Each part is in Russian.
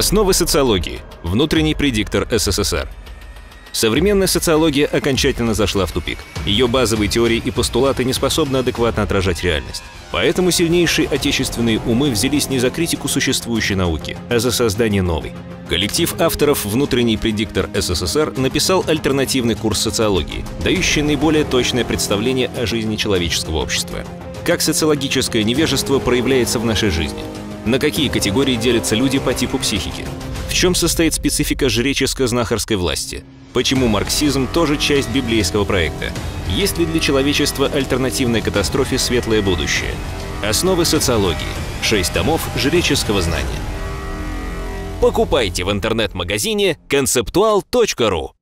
Основы социологии. Внутренний предиктор СССР. Современная социология окончательно зашла в тупик. Ее базовые теории и постулаты не способны адекватно отражать реальность. Поэтому сильнейшие отечественные умы взялись не за критику существующей науки, а за создание новой. Коллектив авторов «Внутренний предиктор СССР» написал альтернативный курс социологии, дающий наиболее точное представление о жизни человеческого общества. Как социологическое невежество проявляется в нашей жизни – на какие категории делятся люди по типу психики? В чем состоит специфика жреческо-знахарской власти? Почему марксизм тоже часть библейского проекта? Есть ли для человечества альтернативной катастрофе светлое будущее? Основы социологии. Шесть томов жреческого знания. Покупайте в интернет-магазине концептуал.ру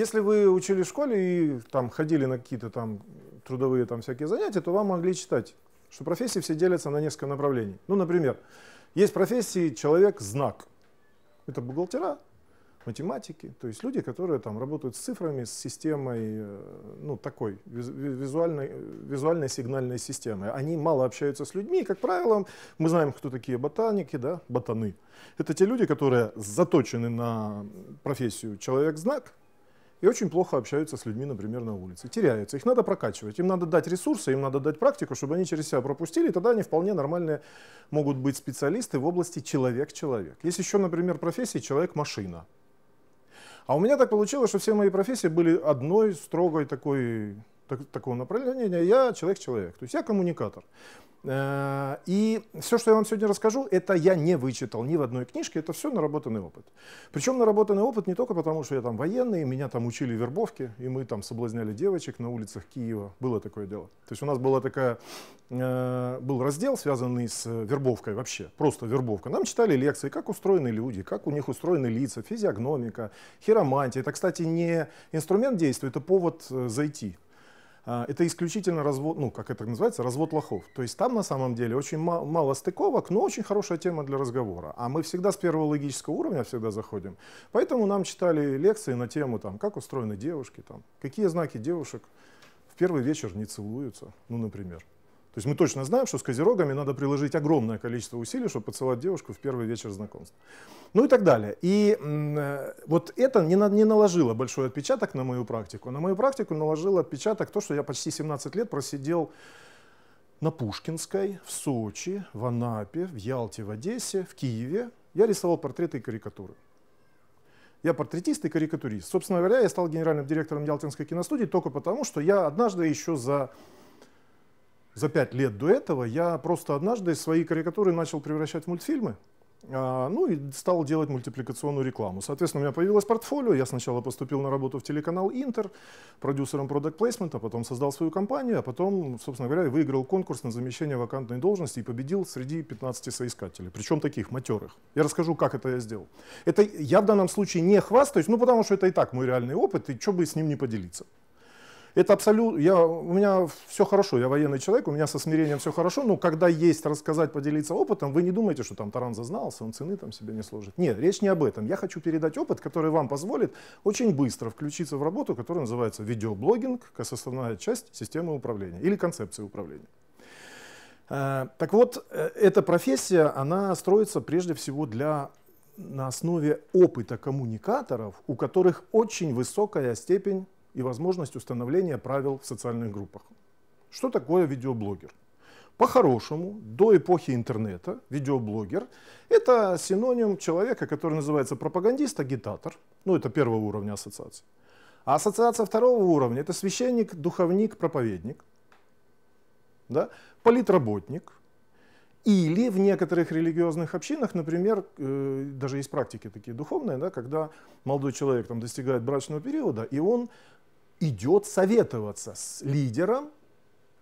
Если вы учили в школе и там ходили на какие-то там трудовые там всякие занятия, то вам могли читать, что профессии все делятся на несколько направлений. Ну, например, есть профессии человек-знак. Это бухгалтера, математики, то есть люди, которые там работают с цифрами, с системой, э, ну, такой визуальной, визуальной сигнальной системой. Они мало общаются с людьми, как правило, мы знаем, кто такие ботаники, да, ботаны. Это те люди, которые заточены на профессию человек-знак, и очень плохо общаются с людьми, например, на улице. Теряются. Их надо прокачивать. Им надо дать ресурсы, им надо дать практику, чтобы они через себя пропустили. И тогда они вполне нормальные могут быть специалисты в области человек-человек. Есть еще, например, профессия человек-машина. А у меня так получилось, что все мои профессии были одной строгой такой так, такого направления, я человек-человек, то есть я коммуникатор. Э, и все, что я вам сегодня расскажу, это я не вычитал ни в одной книжке, это все наработанный опыт. Причем наработанный опыт не только потому, что я там военный, меня там учили вербовки, и мы там соблазняли девочек на улицах Киева. Было такое дело. То есть у нас была такая, э, был раздел, связанный с вербовкой вообще, просто вербовка. Нам читали лекции, как устроены люди, как у них устроены лица, физиогномика, хиромантия. Это, кстати, не инструмент действия, это повод э, зайти а, это исключительно развод, ну, как это называется, развод лохов. То есть там на самом деле очень мало, мало стыковок, но очень хорошая тема для разговора. А мы всегда с первого логического уровня всегда заходим. Поэтому нам читали лекции на тему, там, как устроены девушки, там, какие знаки девушек в первый вечер не целуются, ну, например. То есть мы точно знаем, что с козерогами надо приложить огромное количество усилий, чтобы поцеловать девушку в первый вечер знакомства. Ну и так далее. И э, вот это не, на, не наложило большой отпечаток на мою практику. На мою практику наложило отпечаток то, что я почти 17 лет просидел на Пушкинской, в Сочи, в Анапе, в Ялте, в Одессе, в Киеве. Я рисовал портреты и карикатуры. Я портретист и карикатурист. Собственно говоря, я стал генеральным директором Ялтинской киностудии только потому, что я однажды еще за за пять лет до этого я просто однажды свои карикатуры начал превращать в мультфильмы. А, ну и стал делать мультипликационную рекламу. Соответственно, у меня появилось портфолио. Я сначала поступил на работу в телеканал Интер, продюсером продукт плейсмента, потом создал свою компанию, а потом, собственно говоря, выиграл конкурс на замещение вакантной должности и победил среди 15 соискателей, причем таких матерых. Я расскажу, как это я сделал. Это я в данном случае не хвастаюсь, ну потому что это и так мой реальный опыт, и что бы с ним не поделиться. Это абсолютно, я, у меня все хорошо, я военный человек, у меня со смирением все хорошо, но когда есть рассказать, поделиться опытом, вы не думаете, что там Таран зазнался, он цены там себе не сложит. Нет, речь не об этом. Я хочу передать опыт, который вам позволит очень быстро включиться в работу, которая называется видеоблогинг, как основная часть системы управления или концепции управления. Э, так вот, э, эта профессия, она строится прежде всего для на основе опыта коммуникаторов, у которых очень высокая степень и возможность установления правил в социальных группах. Что такое видеоблогер? По-хорошему, до эпохи интернета видеоблогер – это синоним человека, который называется пропагандист, агитатор. Ну, это первого уровня ассоциации. А ассоциация второго уровня – это священник, духовник, проповедник, да? политработник. Или в некоторых религиозных общинах, например, э, даже есть практики такие духовные, да, когда молодой человек там, достигает брачного периода, и он идет советоваться с лидером,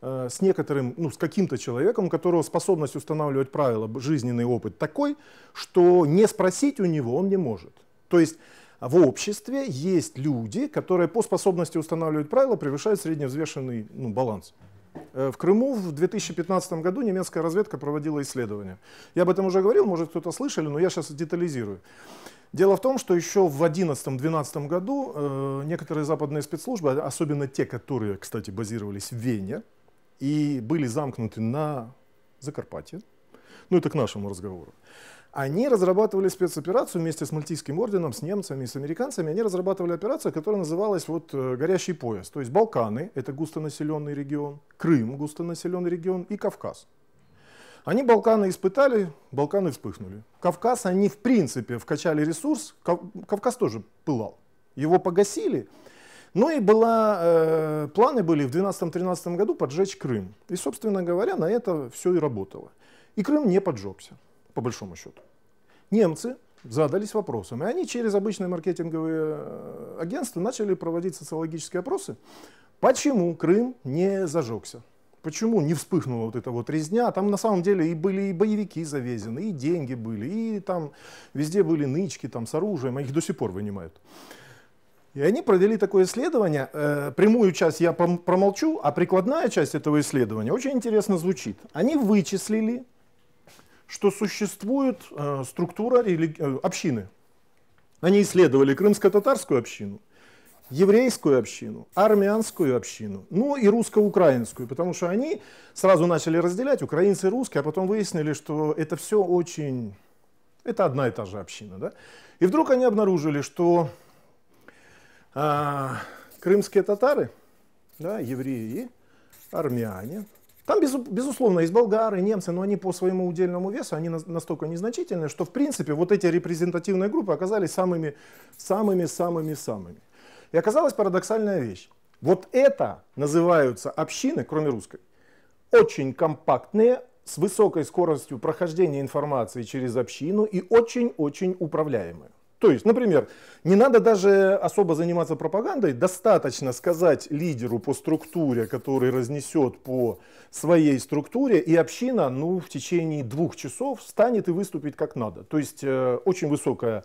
э, с некоторым, ну, с каким-то человеком, у которого способность устанавливать правила, жизненный опыт такой, что не спросить у него он не может. То есть в обществе есть люди, которые по способности устанавливать правила превышают средневзвешенный ну, баланс. Э, в Крыму в 2015 году немецкая разведка проводила исследование. Я об этом уже говорил, может кто-то слышали, но я сейчас детализирую. Дело в том, что еще в 2011-2012 году э, некоторые западные спецслужбы, а особенно те, которые, кстати, базировались в Вене и были замкнуты на Закарпатье, ну это к нашему разговору, они разрабатывали спецоперацию вместе с Мальтийским орденом, с немцами с американцами. Они разрабатывали операцию, которая называлась вот э, «Горящий пояс». То есть Балканы – это густонаселенный регион, Крым – густонаселенный регион и Кавказ. Они Балканы испытали, Балканы вспыхнули. Кавказ они в принципе вкачали ресурс, Кавказ тоже пылал. Его погасили, но ну и была, э, планы были в 2012-2013 году поджечь Крым. И, собственно говоря, на это все и работало. И Крым не поджегся, по большому счету. Немцы задались вопросом. И они через обычные маркетинговые э, агентства начали проводить социологические опросы, почему Крым не зажегся почему не вспыхнула вот эта вот резня. Там на самом деле и были и боевики завезены, и деньги были, и там везде были нычки там, с оружием, а их до сих пор вынимают. И они провели такое исследование. Э, прямую часть я промолчу, а прикладная часть этого исследования очень интересно звучит. Они вычислили, что существует э, структура рели... Э, общины. Они исследовали крымско-татарскую общину – еврейскую общину, армянскую общину, ну и русско-украинскую, потому что они сразу начали разделять украинцы и русские, а потом выяснили, что это все очень... Это одна и та же община, да? И вдруг они обнаружили, что а, крымские татары, да, евреи, армяне, там, без, безусловно, есть болгары, немцы, но они по своему удельному весу, они настолько незначительны, что, в принципе, вот эти репрезентативные группы оказались самыми-самыми-самыми-самыми. И оказалась парадоксальная вещь. Вот это называются общины, кроме русской, очень компактные, с высокой скоростью прохождения информации через общину и очень-очень управляемые. То есть, например, не надо даже особо заниматься пропагандой, достаточно сказать лидеру по структуре, который разнесет по своей структуре, и община ну, в течение двух часов встанет и выступит как надо. То есть э, очень высокая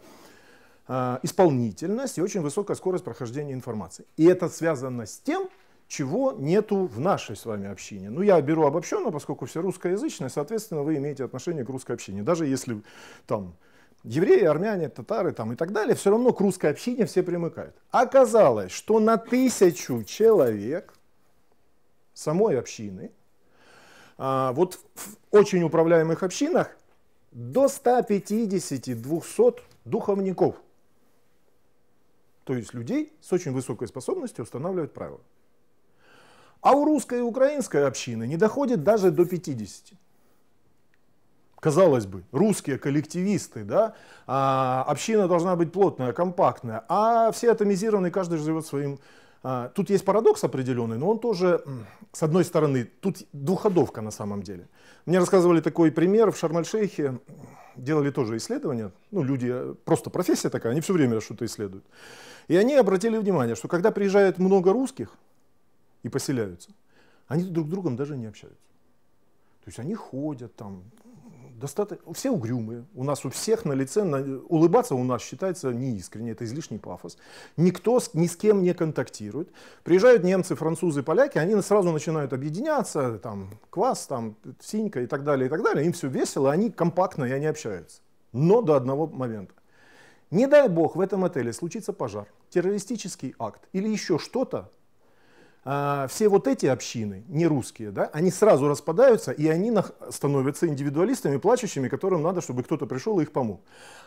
Э, исполнительность и очень высокая скорость прохождения информации. И это связано с тем, чего нету в нашей с вами общине. Ну, я беру обобщенно, поскольку все русскоязычное, соответственно, вы имеете отношение к русской общине. Даже если там евреи, армяне, татары там, и так далее, все равно к русской общине все примыкают. Оказалось, что на тысячу человек самой общины, а, вот в очень управляемых общинах, до 150-200 духовников – то есть людей с очень высокой способностью устанавливать правила. А у русской и украинской общины не доходит даже до 50. Казалось бы, русские коллективисты, да, а, община должна быть плотная, компактная, а все атомизированы, каждый живет своим. А, тут есть парадокс определенный, но он тоже, с одной стороны, тут двухходовка на самом деле. Мне рассказывали такой пример в Шарм-эль-Шейхе, делали тоже исследования, ну, люди, э, просто профессия такая, они все время что-то исследуют. И они обратили внимание, что когда приезжает много русских и поселяются, они друг с другом даже не общаются. То есть они ходят там, достаточно, все угрюмые, у нас у всех на лице, на, улыбаться у нас считается неискренне, это излишний пафос. Никто с, ни с кем не контактирует. Приезжают немцы, французы, поляки, они сразу начинают объединяться, там, квас, там, синька и так далее, и так далее. Им все весело, они компактно, и они общаются. Но до одного момента. Не дай бог в этом отеле случится пожар, террористический акт или еще что-то, а, все вот эти общины, не русские, да, они сразу распадаются, и они становятся индивидуалистами, плачущими, которым надо, чтобы кто-то пришел и их помог.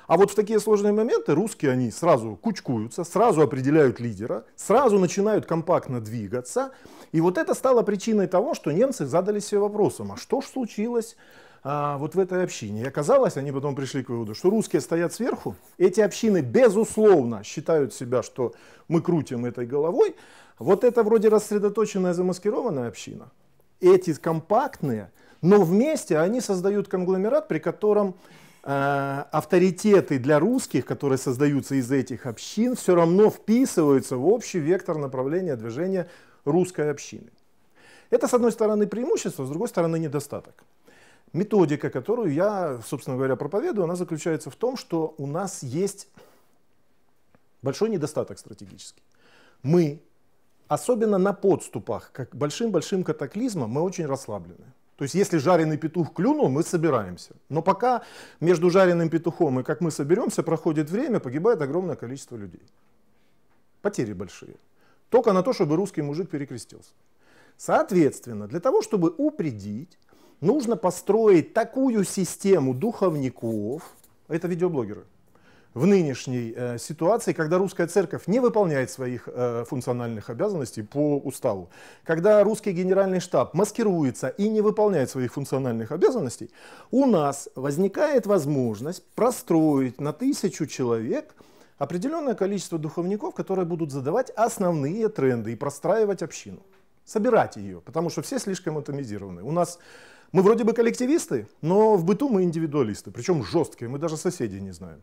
А вот в такие сложные моменты русские, они сразу кучкуются, сразу определяют лидера, сразу начинают компактно двигаться. И вот это стало причиной того, что немцы задались себе вопросом, а что же случилось а, вот в этой общине? И оказалось, они потом пришли к выводу, что русские стоят сверху, эти общины безусловно считают себя, что мы крутим этой головой, вот это вроде рассредоточенная замаскированная община. Эти компактные, но вместе они создают конгломерат, при котором э, авторитеты для русских, которые создаются из этих общин, все равно вписываются в общий вектор направления движения русской общины. Это, с одной стороны, преимущество, с другой стороны, недостаток. Методика, которую я, собственно говоря, проповедую, она заключается в том, что у нас есть большой недостаток стратегический. Мы особенно на подступах, как большим-большим катаклизмом, мы очень расслаблены. То есть если жареный петух клюнул, мы собираемся. Но пока между жареным петухом и как мы соберемся, проходит время, погибает огромное количество людей. Потери большие. Только на то, чтобы русский мужик перекрестился. Соответственно, для того, чтобы упредить, нужно построить такую систему духовников, это видеоблогеры, в нынешней э, ситуации, когда русская церковь не выполняет своих э, функциональных обязанностей по уставу, когда русский генеральный штаб маскируется и не выполняет своих функциональных обязанностей, у нас возникает возможность простроить на тысячу человек определенное количество духовников, которые будут задавать основные тренды и простраивать общину, собирать ее, потому что все слишком атомизированы. У нас мы вроде бы коллективисты, но в быту мы индивидуалисты, причем жесткие, мы даже соседей не знаем.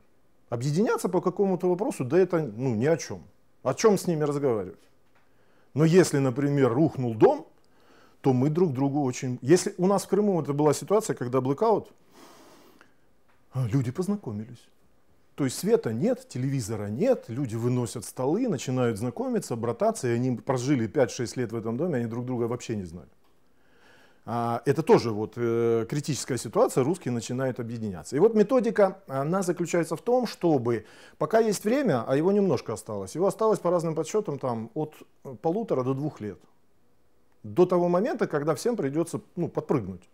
Объединяться по какому-то вопросу, да это ну, ни о чем. О чем с ними разговаривать? Но если, например, рухнул дом, то мы друг другу очень... Если у нас в Крыму это была ситуация, когда блэкаут, а, люди познакомились. То есть света нет, телевизора нет, люди выносят столы, начинают знакомиться, брататься, и они прожили 5-6 лет в этом доме, они друг друга вообще не знали. А, это тоже вот э, критическая ситуация, русские начинают объединяться. И вот методика, она заключается в том, чтобы, пока есть время, а его немножко осталось, его осталось по разным подсчетам там от э, полутора до двух лет. До того момента, когда всем придется ну, подпрыгнуть.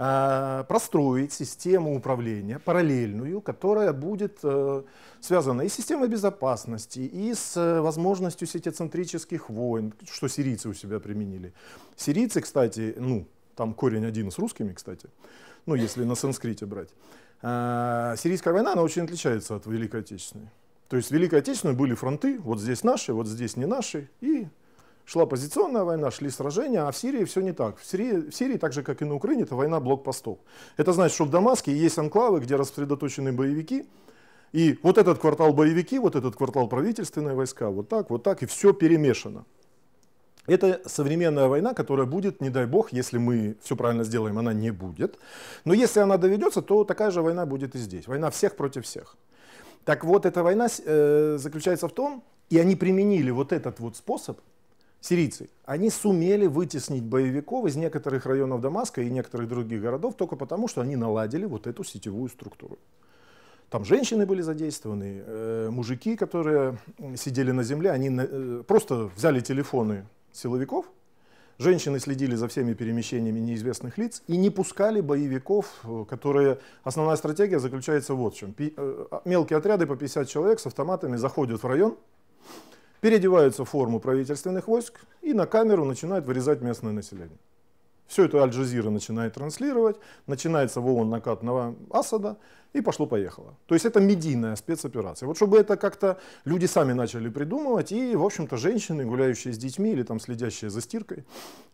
Э, простроить систему управления параллельную, которая будет э, связана и с системой безопасности, и с э, возможностью сетецентрических войн, что сирийцы у себя применили. Сирийцы, кстати, ну, там корень один с русскими, кстати, ну, если на санскрите брать. Сирийская война, она очень отличается от Великой Отечественной. То есть в Великой Отечественной были фронты, вот здесь наши, вот здесь не наши, и шла позиционная война, шли сражения, а в Сирии все не так. В Сирии, в Сирии, так же как и на Украине, это война блокпостов. Это значит, что в Дамаске есть анклавы, где рассредоточены боевики, и вот этот квартал боевики, вот этот квартал правительственные войска, вот так, вот так, и все перемешано. Это современная война, которая будет, не дай бог, если мы все правильно сделаем, она не будет. Но если она доведется, то такая же война будет и здесь. Война всех против всех. Так вот, эта война э, заключается в том, и они применили вот этот вот способ сирийцы, они сумели вытеснить боевиков из некоторых районов Дамаска и некоторых других городов только потому, что они наладили вот эту сетевую структуру. Там женщины были задействованы, э, мужики, которые сидели на земле, они на, э, просто взяли телефоны силовиков, женщины следили за всеми перемещениями неизвестных лиц и не пускали боевиков, э, которые... Основная стратегия заключается вот в чем. Пи, э, а, мелкие отряды по 50 человек с автоматами заходят в район, переодеваются в форму правительственных войск и на камеру начинают вырезать местное население. Все это Аль-Джазира начинает транслировать, начинается волн накат на Асада, и пошло-поехало. То есть это медийная спецоперация. Вот чтобы это как-то люди сами начали придумывать, и, в общем-то, женщины, гуляющие с детьми или там следящие за стиркой,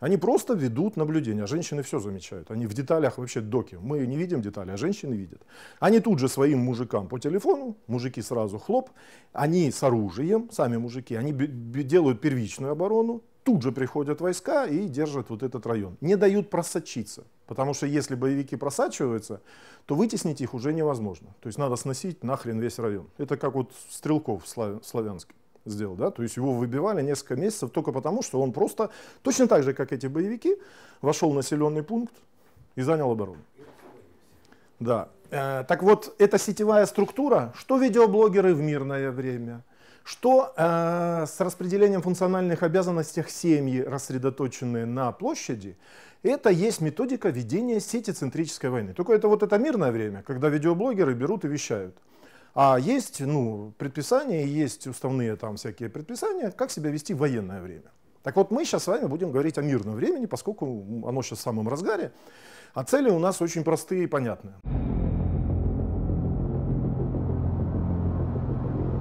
они просто ведут наблюдение. А женщины все замечают. Они в деталях вообще доки. Мы не видим детали, а женщины видят. Они тут же своим мужикам по телефону, мужики сразу хлоп, они с оружием, сами мужики, они делают первичную оборону, тут же приходят войска и держат вот этот район. Не дают просочиться, потому что если боевики просачиваются, то вытеснить их уже невозможно. То есть надо сносить нахрен весь район. Это как вот Стрелков славянский сделал, да, то есть его выбивали несколько месяцев только потому, что он просто, точно так же, как эти боевики, вошел в населенный пункт и занял оборону. Да, э, так вот, эта сетевая структура, что видеоблогеры в мирное время – что э, с распределением функциональных обязанностей семьи, рассредоточенные на площади, это есть методика ведения сети центрической войны. Только это вот это мирное время, когда видеоблогеры берут и вещают. А есть ну, предписания, есть уставные там всякие предписания, как себя вести в военное время. Так вот, мы сейчас с вами будем говорить о мирном времени, поскольку оно сейчас в самом разгаре, а цели у нас очень простые и понятные.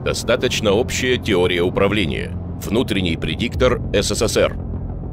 достаточно общая теория управления, внутренний предиктор СССР.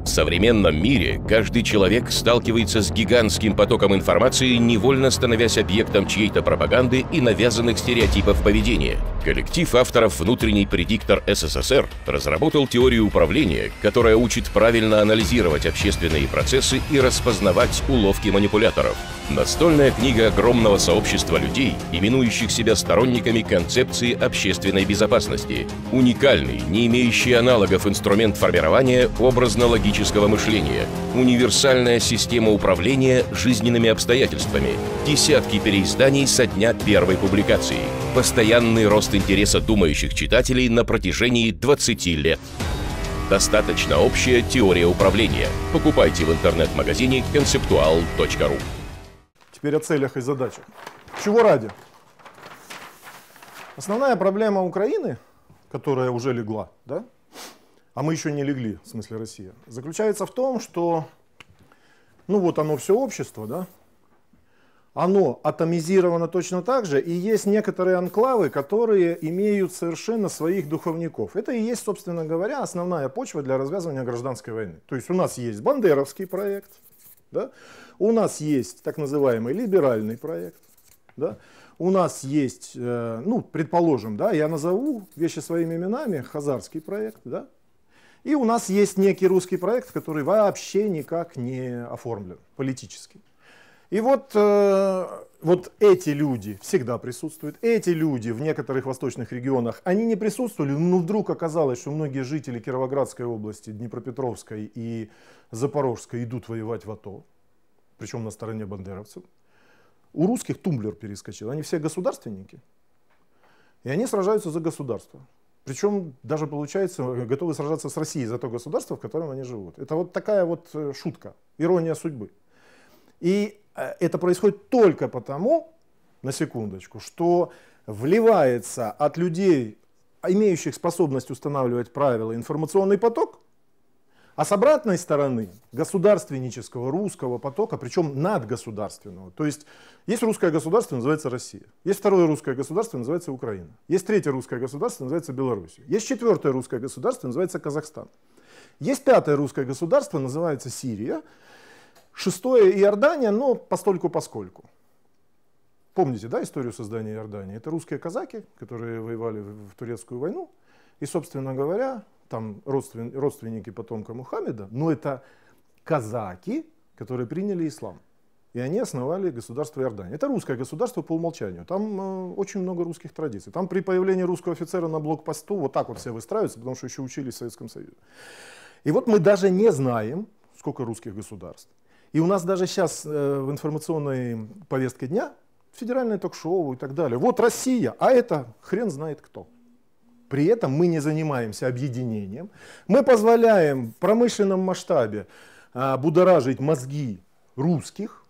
В современном мире каждый человек сталкивается с гигантским потоком информации, невольно становясь объектом чьей-то пропаганды и навязанных стереотипов поведения. Коллектив авторов «Внутренний предиктор СССР» разработал теорию управления, которая учит правильно анализировать общественные процессы и распознавать уловки манипуляторов – Настольная книга огромного сообщества людей, именующих себя сторонниками концепции общественной безопасности. Уникальный, не имеющий аналогов инструмент формирования образно-логического мышления. Универсальная система управления жизненными обстоятельствами. Десятки переизданий со дня первой публикации. Постоянный рост интереса думающих читателей на протяжении 20 лет. Достаточно общая теория управления. Покупайте в интернет-магазине conceptual.ru. Теперь о целях и задачах. Чего ради? Основная проблема Украины, которая уже легла, да? а мы еще не легли, в смысле Россия, заключается в том, что ну вот оно все общество, да, оно атомизировано точно так же, и есть некоторые анклавы, которые имеют совершенно своих духовников. Это и есть, собственно говоря, основная почва для развязывания гражданской войны. То есть у нас есть Бандеровский проект, да? У нас есть так называемый либеральный проект. Да? У нас есть, э, ну, предположим, да, я назову вещи своими именами, хазарский проект, да, и у нас есть некий русский проект, который вообще никак не оформлен политически. И вот, э, вот эти люди всегда присутствуют. Эти люди в некоторых восточных регионах, они не присутствовали, но вдруг оказалось, что многие жители Кировоградской области, Днепропетровской и Запорожской идут воевать в АТО, причем на стороне бандеровцев. У русских тумблер перескочил, они все государственники, и они сражаются за государство. Причем даже получается, э, готовы сражаться с Россией за то государство, в котором они живут. Это вот такая вот э, шутка, ирония судьбы. И э, это происходит только потому, на секундочку, что вливается от людей, имеющих способность устанавливать правила, информационный поток, а с обратной стороны государственнического русского потока, причем надгосударственного. То есть есть русское государство, называется Россия. Есть второе русское государство, называется Украина. Есть третье русское государство, называется Беларусь. Есть четвертое русское государство, называется Казахстан. Есть пятое русское государство, называется Сирия. Шестое Иордания, но постольку поскольку. Помните, да, историю создания Иордании? Это русские казаки, которые воевали в турецкую войну. И, собственно говоря, там родствен, родственники потомка Мухаммеда, но это казаки, которые приняли ислам. И они основали государство Иордания. Это русское государство по умолчанию. Там э, очень много русских традиций. Там при появлении русского офицера на блокпосту вот так вот все выстраиваются, потому что еще учились в Советском Союзе. И вот мы даже не знаем, сколько русских государств. И у нас даже сейчас э, в информационной повестке дня федеральное ток-шоу и так далее. Вот Россия, а это хрен знает кто. При этом мы не занимаемся объединением. Мы позволяем в промышленном масштабе а, будоражить мозги русских,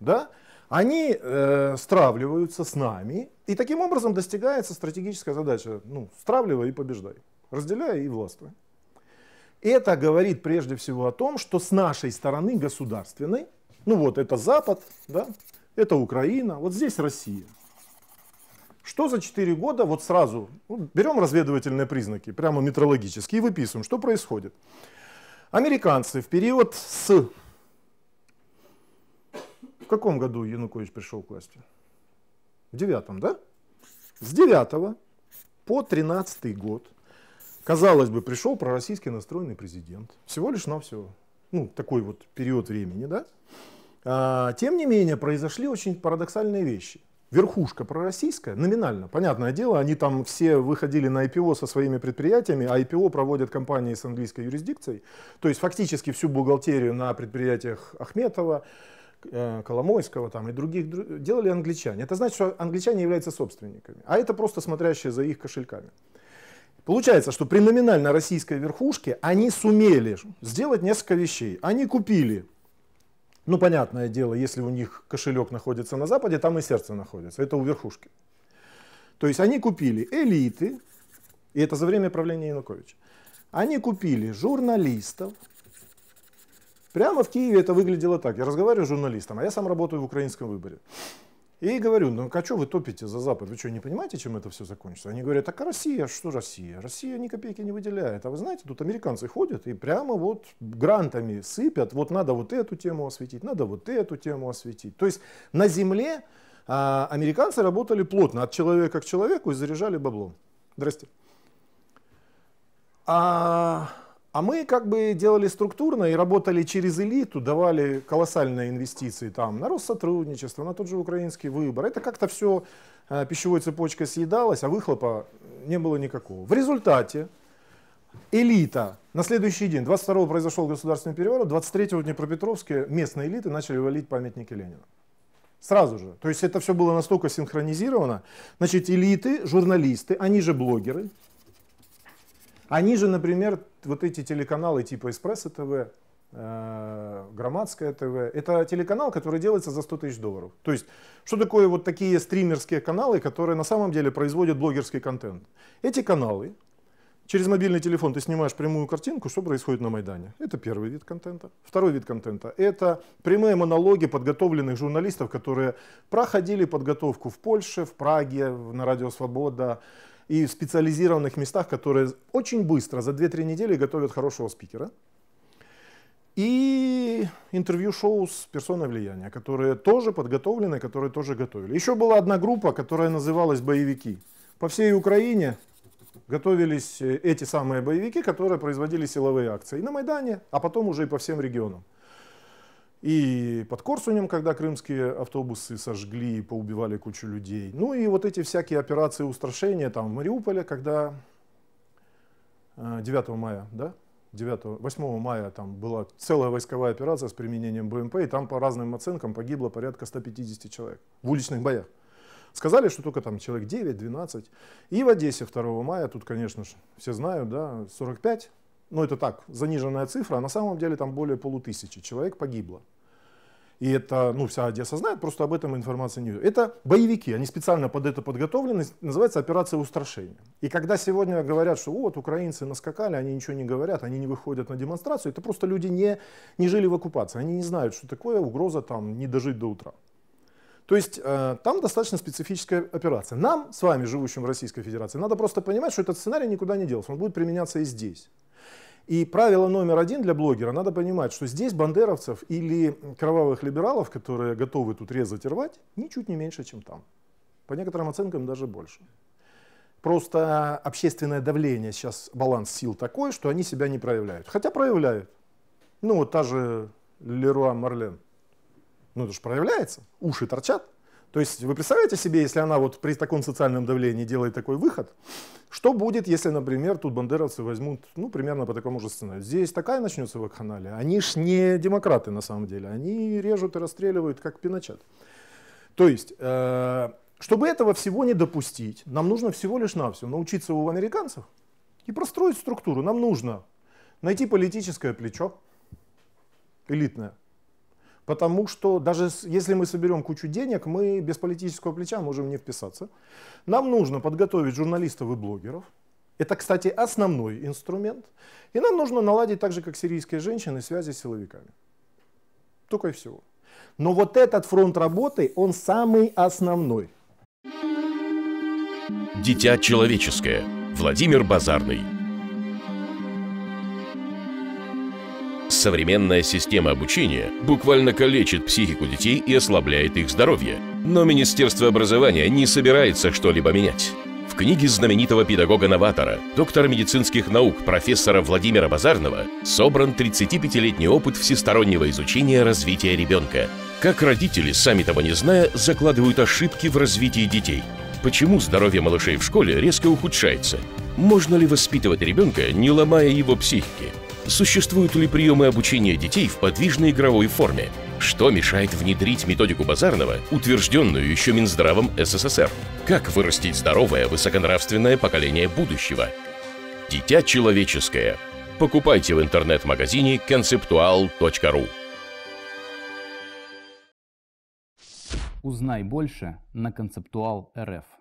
да, они э, стравливаются с нами, и таким образом достигается стратегическая задача, ну, стравливай и побеждай, разделяй и властвуй. Это говорит прежде всего о том, что с нашей стороны государственной, ну вот это Запад, да, это Украина, вот здесь Россия. Что за 4 года, вот сразу, ну, берем разведывательные признаки, прямо метрологические, и выписываем, что происходит. Американцы в период с... В каком году Янукович пришел к власти? В девятом, да? С девятого по тринадцатый год – Казалось бы, пришел пророссийски настроенный президент. Всего лишь навсего. Ну, такой вот период времени, да? А, тем не менее, произошли очень парадоксальные вещи. Верхушка пророссийская, номинально, понятное дело, они там все выходили на IPO со своими предприятиями, а IPO проводят компании с английской юрисдикцией. То есть фактически всю бухгалтерию на предприятиях Ахметова, э, Коломойского там, и других делали англичане. Это значит, что англичане являются собственниками, а это просто смотрящие за их кошельками. Получается, что при номинально российской верхушке они сумели сделать несколько вещей. Они купили, ну понятное дело, если у них кошелек находится на Западе, там и сердце находится, это у верхушки. То есть они купили элиты, и это за время правления Януковича, они купили журналистов, Прямо в Киеве это выглядело так. Я разговариваю с журналистом, а я сам работаю в украинском выборе. И говорю, ну а что вы топите за Запад? Вы что, не понимаете, чем это все закончится? Они говорят, так а Россия, что Россия? Россия ни копейки не выделяет. А вы знаете, тут американцы ходят и прямо вот грантами сыпят. Вот надо вот эту тему осветить, надо вот эту тему осветить. То есть на земле а, американцы работали плотно, от человека к человеку и заряжали баблом. Здрасте. А а мы как бы делали структурно и работали через элиту, давали колоссальные инвестиции там на рост сотрудничества, на тот же украинский выбор. Это как-то все э, пищевой цепочкой съедалось, а выхлопа не было никакого. В результате элита на следующий день, 22-го произошел государственный переворот, 23-го в Днепропетровске местные элиты начали валить памятники Ленина. Сразу же. То есть это все было настолько синхронизировано. Значит, элиты, журналисты, они же блогеры, они же, например, вот эти телеканалы типа Эспрессо ТВ, э, Громадское ТВ. Это телеканал, который делается за 100 тысяч долларов. То есть, что такое вот такие стримерские каналы, которые на самом деле производят блогерский контент? Эти каналы, через мобильный телефон ты снимаешь прямую картинку, что происходит на Майдане. Это первый вид контента. Второй вид контента – это прямые монологи подготовленных журналистов, которые проходили подготовку в Польше, в Праге, на Радио Свобода, и в специализированных местах, которые очень быстро, за 2-3 недели готовят хорошего спикера. И интервью-шоу с персоной влияния, которые тоже подготовлены, которые тоже готовили. Еще была одна группа, которая называлась «Боевики». По всей Украине готовились э, эти самые боевики, которые производили силовые акции и на Майдане, а потом уже и по всем регионам. И под Корсунем, когда крымские автобусы сожгли и поубивали кучу людей. Ну и вот эти всякие операции устрашения там в Мариуполе, когда 9 э, мая, да? 9, 8 мая там была целая войсковая операция с применением БМП, и там по разным оценкам погибло порядка 150 человек в уличных боях. Сказали, что только там человек 9-12. И в Одессе 2 мая, тут, конечно же, все знают, да, 45. Но ну, это так, заниженная цифра, а на самом деле там более полутысячи человек погибло и это, ну, вся Одесса знает, просто об этом информации нет. Это боевики, они специально под это подготовлены, называется операция устрашения. И когда сегодня говорят, что вот, украинцы наскакали, они ничего не говорят, они не выходят на демонстрацию, это просто люди не, не жили в оккупации, они не знают, что такое угроза там не дожить до утра. То есть э, там достаточно специфическая операция. Нам, с вами, живущим в Российской Федерации, надо просто понимать, что этот сценарий никуда не делся, он будет применяться и здесь. И правило номер один для блогера, надо понимать, что здесь бандеровцев или кровавых либералов, которые готовы тут резать и рвать, ничуть не меньше, чем там. По некоторым оценкам даже больше. Просто общественное давление, сейчас баланс сил такой, что они себя не проявляют. Хотя проявляют. Ну вот та же Леруа Марлен. Ну это же проявляется, уши торчат. То есть вы представляете себе, если она вот при таком социальном давлении делает такой выход, что будет, если, например, тут бандеровцы возьмут, ну, примерно по такому же сценарию. Здесь такая начнется вакханалия. Они ж не демократы на самом деле. Они режут и расстреливают, как пиночат. То есть, э, чтобы этого всего не допустить, нам нужно всего лишь навсего научиться у американцев и простроить структуру. Нам нужно найти политическое плечо, элитное, Потому что даже если мы соберем кучу денег, мы без политического плеча можем не вписаться. Нам нужно подготовить журналистов и блогеров. Это, кстати, основной инструмент. И нам нужно наладить так же, как сирийские женщины, связи с силовиками. Только и всего. Но вот этот фронт работы, он самый основной. Дитя человеческое. Владимир Базарный. Современная система обучения буквально калечит психику детей и ослабляет их здоровье. Но Министерство образования не собирается что-либо менять. В книге знаменитого педагога-новатора, доктора медицинских наук профессора Владимира Базарного собран 35-летний опыт всестороннего изучения развития ребенка. Как родители, сами того не зная, закладывают ошибки в развитии детей. Почему здоровье малышей в школе резко ухудшается? Можно ли воспитывать ребенка, не ломая его психики? Существуют ли приемы обучения детей в подвижной игровой форме? Что мешает внедрить методику Базарного, утвержденную еще Минздравом СССР? Как вырастить здоровое, высоконравственное поколение будущего? Дитя человеческое. Покупайте в интернет-магазине conceptual.ru Узнай больше на концептуал РФ.